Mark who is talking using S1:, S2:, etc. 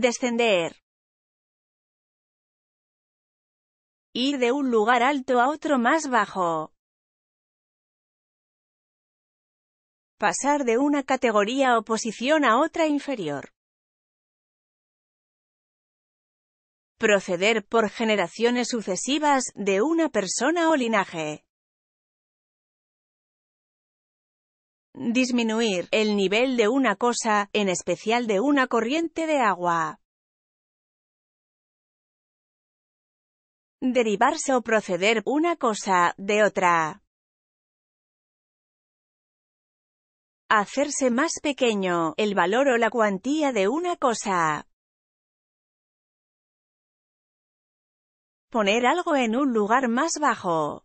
S1: Descender. Ir de un lugar alto a otro más bajo. Pasar de una categoría o posición a otra inferior. Proceder por generaciones sucesivas de una persona o linaje. Disminuir el nivel de una cosa, en especial de una corriente de agua. Derivarse o proceder una cosa de otra. Hacerse más pequeño, el valor o la cuantía de una cosa. Poner algo en un lugar más bajo.